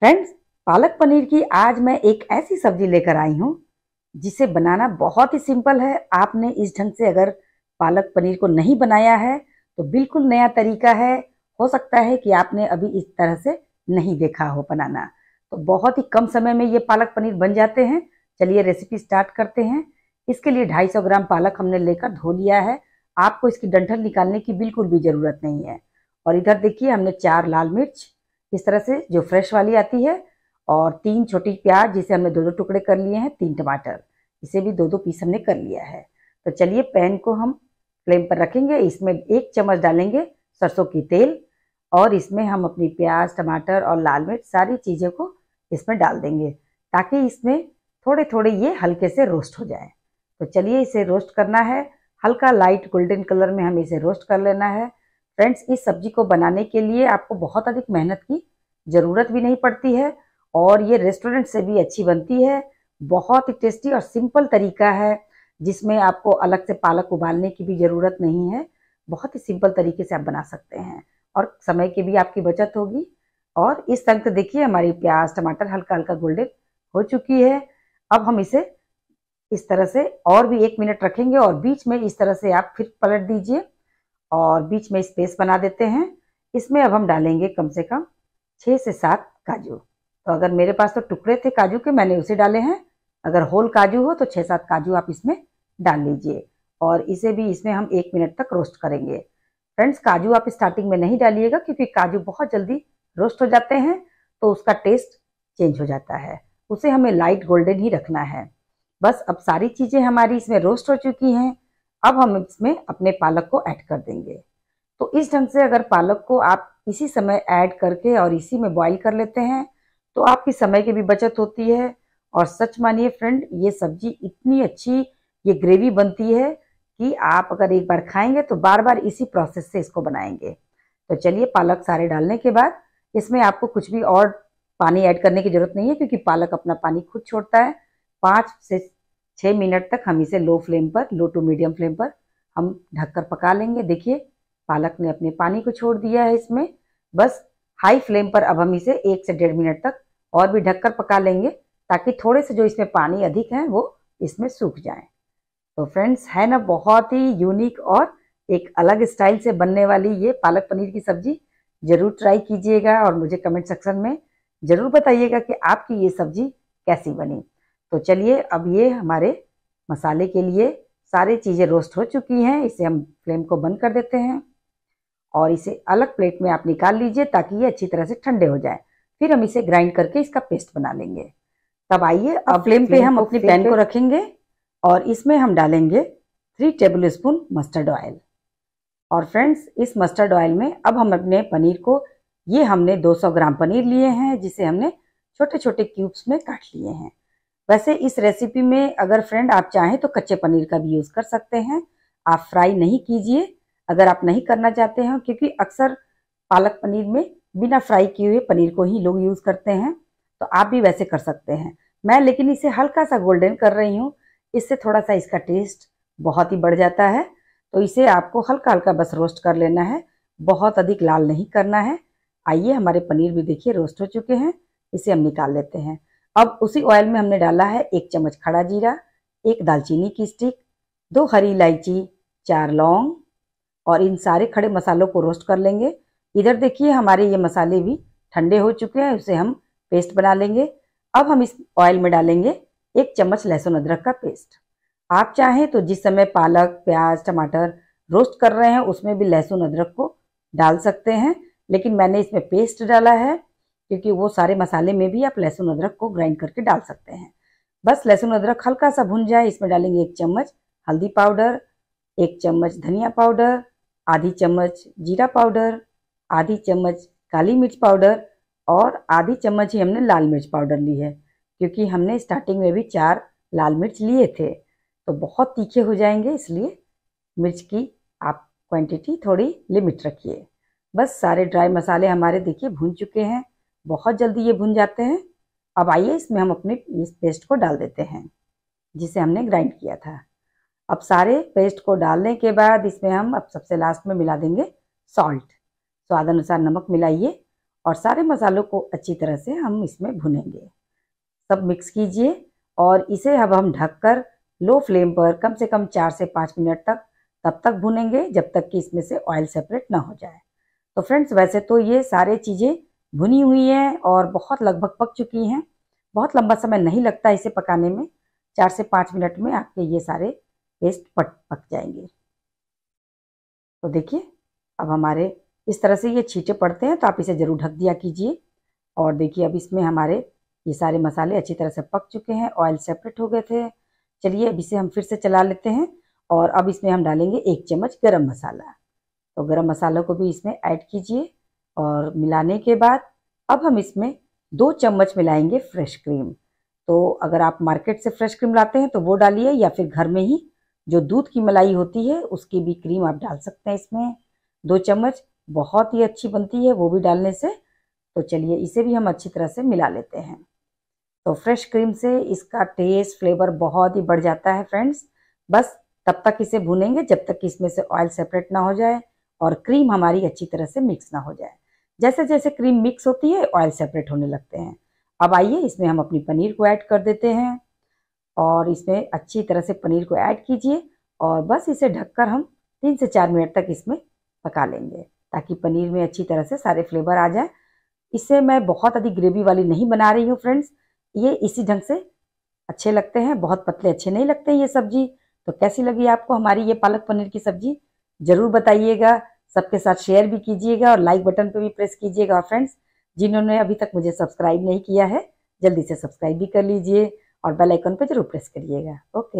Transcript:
friends पालक पनीर की आज मैं एक ऐसी सब्जी लेकर आई हूँ जिसे बनाना बहुत ही सिंपल है आपने इस ढंग से अगर पालक पनीर को नहीं बनाया है तो बिल्कुल नया तरीका है हो सकता है कि आपने अभी इस तरह से नहीं देखा हो बनाना तो बहुत ही कम समय में ये पालक पनीर बन जाते हैं चलिए रेसिपी स्टार्ट करते हैं इसके लिए 250 ग्राम पालक हमने लेकर धो लिया है आपको इसकी डंठल निकालने की बिल्कुल भी ज़रूरत नहीं है और इधर देखिए हमने चार लाल मिर्च इस तरह से जो फ्रेश वाली आती है और तीन छोटी प्याज जिसे हमने दो दो टुकड़े कर लिए हैं तीन टमाटर इसे भी दो दो पीस हमने कर लिया है तो चलिए पैन को हम फ्लेम पर रखेंगे इसमें एक चम्मच डालेंगे सरसों की तेल और इसमें हम अपनी प्याज टमाटर और लाल मिर्च सारी चीज़ों को इसमें डाल देंगे ताकि इसमें थोड़े थोड़े ये हल्के से रोस्ट हो जाए तो चलिए इसे रोस्ट करना है हल्का लाइट गोल्डन कलर में हमें इसे रोस्ट कर लेना है फ्रेंड्स इस सब्जी को बनाने के लिए आपको बहुत अधिक मेहनत की ज़रूरत भी नहीं पड़ती है और ये रेस्टोरेंट से भी अच्छी बनती है बहुत ही टेस्टी और सिंपल तरीका है जिसमें आपको अलग से पालक उबालने की भी ज़रूरत नहीं है बहुत ही सिंपल तरीके से आप बना सकते हैं और समय की भी आपकी बचत होगी और इस तरह से देखिए हमारी प्याज टमाटर हल्का हल्का गोल्डन हो चुकी है अब हम इसे इस तरह से और भी एक मिनट रखेंगे और बीच में इस तरह से आप फिर पलट दीजिए और बीच में स्पेस बना देते हैं इसमें अब हम डालेंगे कम से कम छः से सात काजू तो अगर मेरे पास तो टुकड़े थे काजू के मैंने उसे डाले हैं अगर होल काजू हो तो छः सात काजू आप इसमें डाल लीजिए और इसे भी इसमें हम एक मिनट तक रोस्ट करेंगे फ्रेंड्स काजू आप स्टार्टिंग में नहीं डालिएगा क्योंकि काजू बहुत जल्दी रोस्ट हो जाते हैं तो उसका टेस्ट चेंज हो जाता है उसे हमें लाइट गोल्डन ही रखना है बस अब सारी चीज़ें हमारी इसमें रोस्ट हो चुकी हैं अब हम इसमें अपने पालक को ऐड कर देंगे तो इस ढंग से अगर पालक को आप इसी समय ऐड करके और इसी में बॉईल कर लेते हैं तो आपकी समय की भी बचत होती है और सच मानिए फ्रेंड ये सब्जी इतनी अच्छी ये ग्रेवी बनती है कि आप अगर एक बार खाएंगे तो बार बार इसी प्रोसेस से इसको बनाएंगे तो चलिए पालक सारे डालने के बाद इसमें आपको कुछ भी और पानी ऐड करने की ज़रूरत नहीं है क्योंकि पालक अपना पानी खुद छोड़ता है पाँच से छः मिनट तक हम इसे लो फ्लेम पर लो टू मीडियम फ्लेम पर हम ढककर पका लेंगे देखिए पालक ने अपने पानी को छोड़ दिया है इसमें बस हाई फ्लेम पर अब हम इसे एक से डेढ़ मिनट तक और भी ढककर पका लेंगे ताकि थोड़े से जो इसमें पानी अधिक है वो इसमें सूख जाए तो फ्रेंड्स है ना बहुत ही यूनिक और एक अलग स्टाइल से बनने वाली ये पालक पनीर की सब्जी ज़रूर ट्राई कीजिएगा और मुझे कमेंट सेक्शन में ज़रूर बताइएगा कि आपकी ये सब्जी कैसी बनी तो चलिए अब ये हमारे मसाले के लिए सारी चीज़ें रोस्ट हो चुकी हैं इसे हम फ्लेम को बंद कर देते हैं और इसे अलग प्लेट में आप निकाल लीजिए ताकि ये अच्छी तरह से ठंडे हो जाए फिर हम इसे ग्राइंड करके इसका पेस्ट बना लेंगे तब आइए अब फ्लेम पे हम अपनी पैन को रखेंगे और इसमें हम डालेंगे three tablespoon mustard oil और फ्रेंड्स इस मस्टर्ड ऑयल में अब हम अपने पनीर को ये हमने 200 ग्राम पनीर लिए हैं जिसे हमने छोटे छोटे क्यूब्स में काट लिए हैं वैसे इस रेसिपी में अगर फ्रेंड आप चाहें तो कच्चे पनीर का भी यूज़ कर सकते हैं आप फ्राई नहीं कीजिए अगर आप नहीं करना चाहते हैं क्योंकि अक्सर पालक पनीर में बिना फ्राई किए हुए पनीर को ही लोग यूज़ करते हैं तो आप भी वैसे कर सकते हैं मैं लेकिन इसे हल्का सा गोल्डन कर रही हूँ इससे थोड़ा सा इसका टेस्ट बहुत ही बढ़ जाता है तो इसे आपको हल्का हल्का बस रोस्ट कर लेना है बहुत अधिक लाल नहीं करना है आइए हमारे पनीर भी देखिए रोस्ट हो चुके हैं इसे हम निकाल लेते हैं अब उसी ऑयल में हमने डाला है एक चम्मच खड़ा जीरा एक दालचीनी की स्टिक दो हरी इलायची चार लौंग और इन सारे खड़े मसालों को रोस्ट कर लेंगे इधर देखिए हमारे ये मसाले भी ठंडे हो चुके हैं उसे हम पेस्ट बना लेंगे अब हम इस ऑयल में डालेंगे एक चम्मच लहसुन अदरक का पेस्ट आप चाहें तो जिस समय पालक प्याज टमाटर रोस्ट कर रहे हैं उसमें भी लहसुन अदरक को डाल सकते हैं लेकिन मैंने इसमें पेस्ट डाला है क्योंकि वो सारे मसाले में भी आप लहसुन अदरक को ग्राइंड करके डाल सकते हैं बस लहसुन अदरक हल्का सा भुन जाए इसमें डालेंगे एक चम्मच हल्दी पाउडर एक चम्मच धनिया पाउडर आधी चम्मच जीरा पाउडर आधी चम्मच काली मिर्च पाउडर और आधी चम्मच ही हमने लाल मिर्च पाउडर ली है क्योंकि हमने स्टार्टिंग में भी चार लाल मिर्च लिए थे तो बहुत तीखे हो जाएंगे इसलिए मिर्च की आप क्वांटिटी थोड़ी लिमिट रखिए बस सारे ड्राई मसाले हमारे देखिए भून चुके हैं बहुत जल्दी ये भुन जाते हैं अब आइए इसमें हम अपने इस पेस्ट को डाल देते हैं जिसे हमने ग्राइंड किया था अब सारे पेस्ट को डालने के बाद इसमें हम अब सबसे लास्ट में मिला देंगे सॉल्ट स्वाद अनुसार नमक मिलाइए और सारे मसालों को अच्छी तरह से हम इसमें भुनेंगे सब मिक्स कीजिए और इसे अब हम ढककर लो फ्लेम पर कम से कम चार से पाँच मिनट तक तब तक भुनेंगे जब तक कि इसमें से ऑयल सेपरेट ना हो जाए तो फ्रेंड्स वैसे तो ये सारे चीज़ें भुनी हुई है और बहुत लगभग पक चुकी हैं बहुत लंबा समय नहीं लगता इसे पकाने में चार से पाँच मिनट में आपके ये सारे पेस्ट पट पक जाएंगे तो देखिए अब हमारे इस तरह से ये छींटे पड़ते हैं तो आप इसे ज़रूर ढक दिया कीजिए और देखिए अब इसमें हमारे ये सारे मसाले अच्छी तरह से पक चुके हैं ऑयल सेपरेट हो गए थे चलिए अब इसे हम फिर से चला लेते हैं और अब इसमें हम डालेंगे एक चम्मच गरम मसाला तो गरम मसाला को भी इसमें ऐड कीजिए और मिलाने के बाद अब हम इसमें दो चम्मच मिलाएंगे फ्रेश क्रीम तो अगर आप मार्केट से फ्रेश क्रीम लाते हैं तो वो डालिए या फिर घर में ही जो दूध की मलाई होती है उसकी भी क्रीम आप डाल सकते हैं इसमें दो चम्मच बहुत ही अच्छी बनती है वो भी डालने से तो चलिए इसे भी हम अच्छी तरह से मिला लेते हैं तो फ्रेश क्रीम से इसका टेस्ट फ्लेवर बहुत ही बढ़ जाता है फ्रेंड्स बस तब तक इसे भूनेंगे जब तक इसमें से ऑयल सेपरेट ना हो जाए और क्रीम हमारी अच्छी तरह से मिक्स ना हो जाए जैसे जैसे क्रीम मिक्स होती है ऑयल सेपरेट होने लगते हैं अब आइए इसमें हम अपनी पनीर को ऐड कर देते हैं और इसमें अच्छी तरह से पनीर को ऐड कीजिए और बस इसे ढककर हम तीन से चार मिनट तक इसमें पका लेंगे ताकि पनीर में अच्छी तरह से सारे फ्लेवर आ जाए इसे मैं बहुत अधिक ग्रेवी वाली नहीं बना रही हूँ फ्रेंड्स ये इसी ढंग से अच्छे लगते हैं बहुत पतले अच्छे नहीं लगते ये सब्जी तो कैसी लगी आपको हमारी ये पालक पनीर की सब्जी ज़रूर बताइएगा सबके साथ शेयर भी कीजिएगा और लाइक बटन पर भी प्रेस कीजिएगा फ्रेंड्स जिन्होंने अभी तक मुझे सब्सक्राइब नहीं किया है जल्दी से सब्सक्राइब भी कर लीजिए और बेल आइकन पर जरूर प्रेस करिएगा ओके